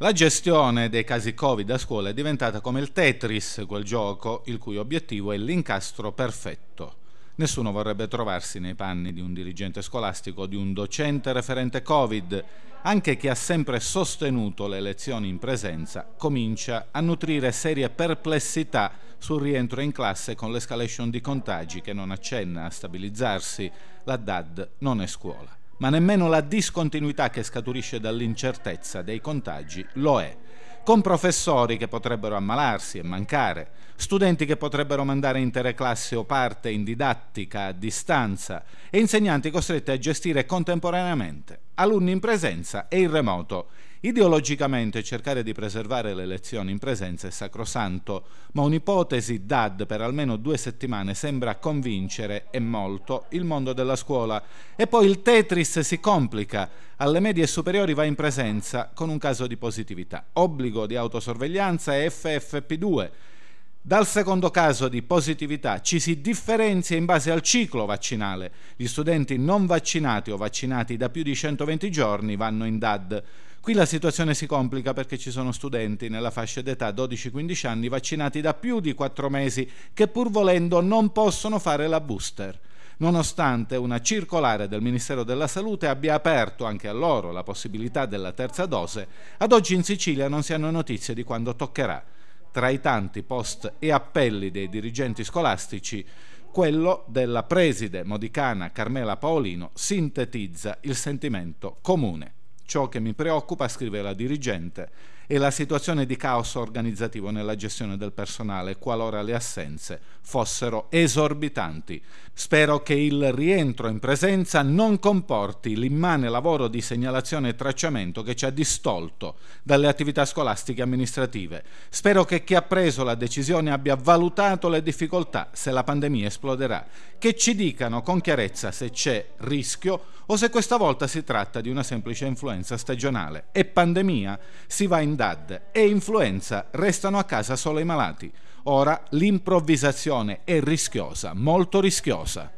La gestione dei casi Covid a scuola è diventata come il Tetris, quel gioco il cui obiettivo è l'incastro perfetto. Nessuno vorrebbe trovarsi nei panni di un dirigente scolastico o di un docente referente Covid. Anche chi ha sempre sostenuto le lezioni in presenza comincia a nutrire serie perplessità sul rientro in classe con l'escalation di contagi che non accenna a stabilizzarsi. La DAD non è scuola ma nemmeno la discontinuità che scaturisce dall'incertezza dei contagi lo è, con professori che potrebbero ammalarsi e mancare, studenti che potrebbero mandare intere classi o parte in didattica a distanza e insegnanti costretti a gestire contemporaneamente alunni in presenza e in remoto Ideologicamente cercare di preservare le lezioni in presenza è sacrosanto, ma un'ipotesi DAD per almeno due settimane sembra convincere e molto il mondo della scuola. E poi il Tetris si complica, alle medie superiori va in presenza con un caso di positività, obbligo di autosorveglianza e FFP2 dal secondo caso di positività ci si differenzia in base al ciclo vaccinale. Gli studenti non vaccinati o vaccinati da più di 120 giorni vanno in DAD. Qui la situazione si complica perché ci sono studenti nella fascia d'età 12-15 anni vaccinati da più di 4 mesi che pur volendo non possono fare la booster nonostante una circolare del Ministero della Salute abbia aperto anche a loro la possibilità della terza dose, ad oggi in Sicilia non si hanno notizie di quando toccherà tra i tanti post e appelli dei dirigenti scolastici, quello della preside modicana Carmela Paolino sintetizza il sentimento comune. Ciò che mi preoccupa, scrive la dirigente, è la situazione di caos organizzativo nella gestione del personale qualora le assenze fossero esorbitanti. Spero che il rientro in presenza non comporti l'immane lavoro di segnalazione e tracciamento che ci ha distolto dalle attività scolastiche e amministrative. Spero che chi ha preso la decisione abbia valutato le difficoltà se la pandemia esploderà, che ci dicano con chiarezza se c'è rischio o se questa volta si tratta di una semplice influenza influenza stagionale e pandemia, si va in DAD e influenza restano a casa solo i malati. Ora l'improvvisazione è rischiosa, molto rischiosa.